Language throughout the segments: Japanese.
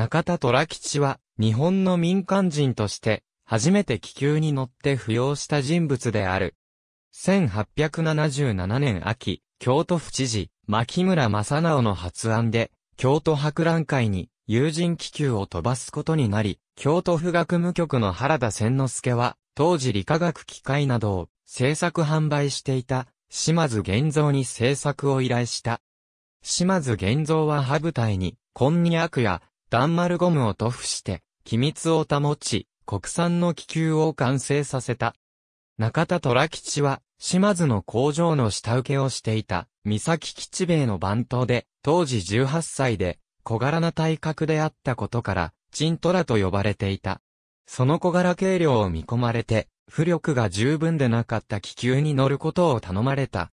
中田虎吉は、日本の民間人として、初めて気球に乗って浮揚した人物である。1877年秋、京都府知事、牧村正直の発案で、京都博覧会に、友人気球を飛ばすことになり、京都府学務局の原田千之助は、当時理化学機械などを製作販売していた、島津玄造に製作を依頼した。島津玄造は歯舞台に、こんにゃくやマ丸ゴムを塗布して、機密を保ち、国産の気球を完成させた。中田虎吉は、島津の工場の下請けをしていた、三崎吉兵衛の番頭で、当時18歳で、小柄な体格であったことから、チントラと呼ばれていた。その小柄軽量を見込まれて、浮力が十分でなかった気球に乗ることを頼まれた。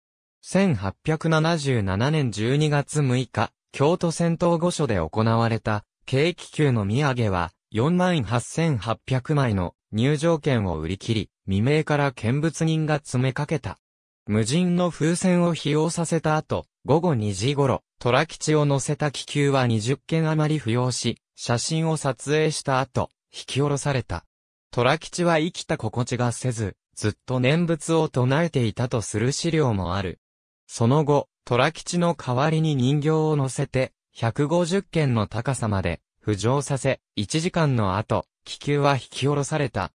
1877年12月6日、京都戦闘御所で行われた軽気球の土産は48,800枚の入場券を売り切り、未明から見物人が詰めかけた。無人の風船を費用させた後、午後2時頃、虎吉を乗せた気球は20件余り浮揚し、写真を撮影した後、引き下ろされた。虎吉は生きた心地がせず、ずっと念仏を唱えていたとする資料もある。その後、虎吉の代わりに人形を乗せて、150件の高さまで浮上させ、1時間の後、気球は引き下ろされた。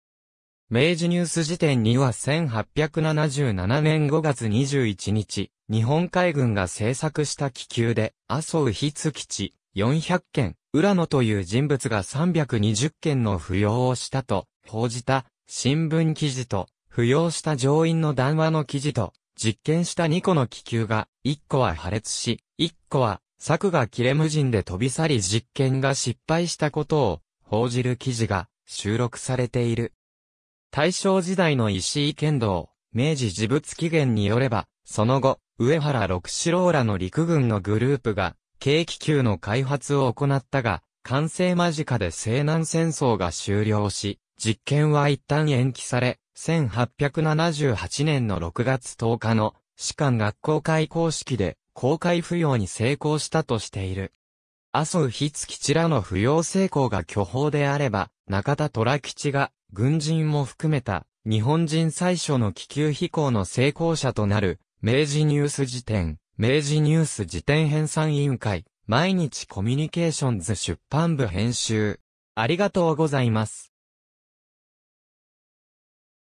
明治ニュース時点には1877年5月21日、日本海軍が制作した気球で、麻生筆基地400件、浦野という人物が320件の扶養をしたと報じた新聞記事と、扶養した乗員の談話の記事と、実験した2個の気球が、1個は破裂し、1個は策が切れ無人で飛び去り実験が失敗したことを報じる記事が収録されている。大正時代の石井剣道、明治事物起源によれば、その後、上原六四郎らの陸軍のグループが、軽気球の開発を行ったが、完成間近で西南戦争が終了し、実験は一旦延期され、1878年の6月10日の士官学校開校式で公開扶養に成功したとしている。麻生きちらの扶養成功が巨峰であれば、中田虎吉が、軍人も含めた、日本人最初の気球飛行の成功者となる、明治ニュース辞典、明治ニュース辞典編纂委員会、毎日コミュニケーションズ出版部編集。ありがとうございます。